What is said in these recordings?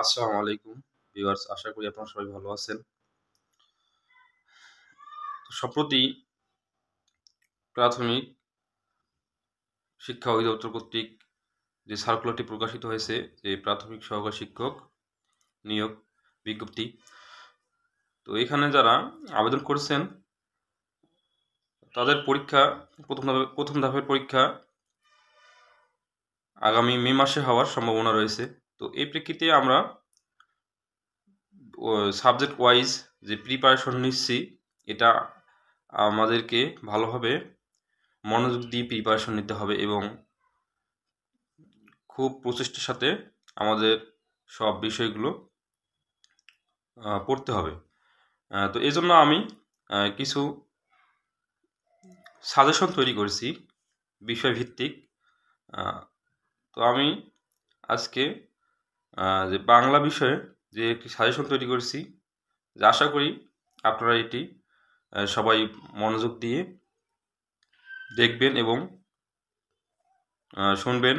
আসসালামু আলাইকুম ভিউয়ার্স আশা করি আপনারা সবাই ভালো আছেন সম্প্রতি প্রাথমিক শিক্ষা অধিদপ্তর কর্তৃক যে সার্কুলারটি প্রকাশিত হয়েছে যে প্রাথমিক সহকারী শিক্ষক নিয়োগ বিজ্ঞপ্তি তো এখানে যারা আবেদন করছেন তাদের পরীক্ষা প্রথম ধাপে প্রথম ধাপের পরীক্ষা আগামী মে মাসে হওয়ার সম্ভাবনা রয়েছে তো এই প্রেক্ষিতে আমরা সাবজেক্ট ওয়াইজ যে প্রিপারেশন নিচ্ছি এটা আমাদেরকে ভালোভাবে মনোযোগ দিয়ে প্রিপারেশন নিতে হবে এবং খুব প্রচেষ্টার সাথে আমাদের সব বিষয়গুলো পড়তে হবে তো এজন্য আমি কিছু সাজেশন তৈরি করেছি বিষয়ভিত্তিক তো আমি আজকে যে বাংলা বিষয়ে যে একটি সাজেশন তৈরি করেছি যে আশা করি আপনারা এটি সবাই মনোযোগ দিয়ে দেখবেন এবং শুনবেন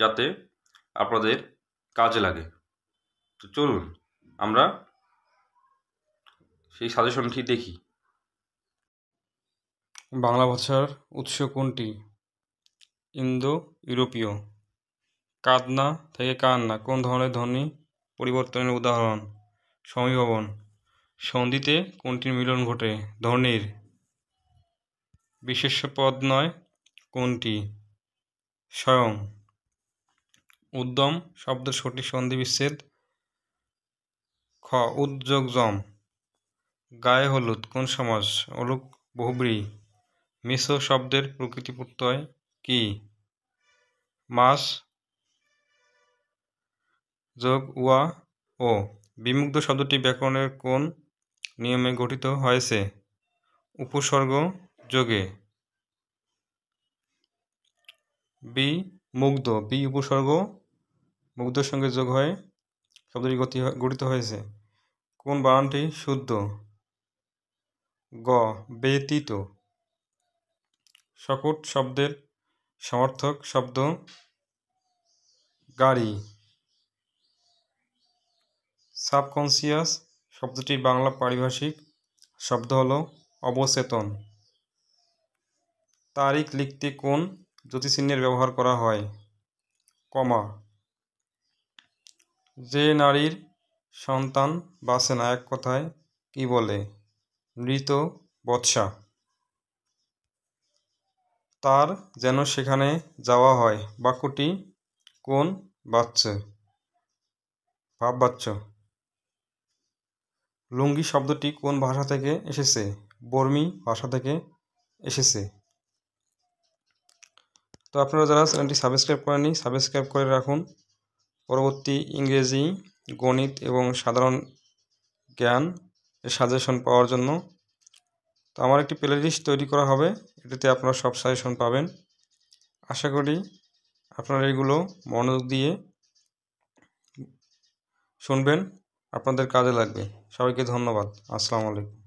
যাতে আপনাদের কাজে লাগে তো চলুন আমরা সেই সাজেশনটি দেখি বাংলা ভাষার উৎস কোনটি ইন্দো ইউরোপীয় কাঁদনা থেকে কান্না কোন ধরনের ধ্বনি পরিবর্তনের উদাহরণ সমীভবন সন্ধিতে কোনটির মিলন ঘটে ধ্বনির বিশেষ পদ নয় কোনটি স্বয়ং উদ্যম শব্দ সঠিক সন্ধি বিচ্ছেদ খ উদ্যোগ জম গায়ে হলুদ কোন সমাজ অলুক বহুব্রী মিশ্র শব্দের প্রকৃতি প্রত্যয় কী মাছ যোগ ওয়া ও বিমুগ্ধ শব্দটি ব্যাকরণের কোন নিয়মে গঠিত হয়েছে উপসর্গ যোগে বি মুগ্ধ বি উপসর্গ মুগ্ধর সঙ্গে যোগ হয়ে শব্দটি গতি গঠিত হয়েছে কোন বানানটি শুদ্ধ গ ব্যতীত শকট শব্দের সমর্থক শব্দ গাড়ি সাবকনসিয়াস শব্দটির বাংলা পারিভাষিক শব্দ হল অবচেতন তারিখ লিখতে কোন জ্যোতিচিহ্নের ব্যবহার করা হয় কমা যে নারীর সন্তান বাসে না এক কথায় কি বলে মৃত বৎসা তার যেন সেখানে যাওয়া হয় বাক্যটি কোন বাচ্চ ভাব বাচ্চ লুঙ্গি শব্দটি কোন ভাষা থেকে এসেছে বর্মী ভাষা থেকে এসেছে তো আপনারা যারা চ্যানেলটি সাবস্ক্রাইব করেনি সাবস্ক্রাইব করে রাখুন পরবর্তী ইংরেজি গণিত এবং সাধারণ জ্ঞান এর সাজেশন পাওয়ার জন্য তো আমার একটি লিস্ট তৈরি করা হবে এটিতে আপনারা সব সাজেশন পাবেন আশা করি আপনারা এগুলো মনোযোগ দিয়ে শুনবেন আপনাদের কাজে লাগবে সবাইকে ধন্যবাদ আসসালামু আলাইকুম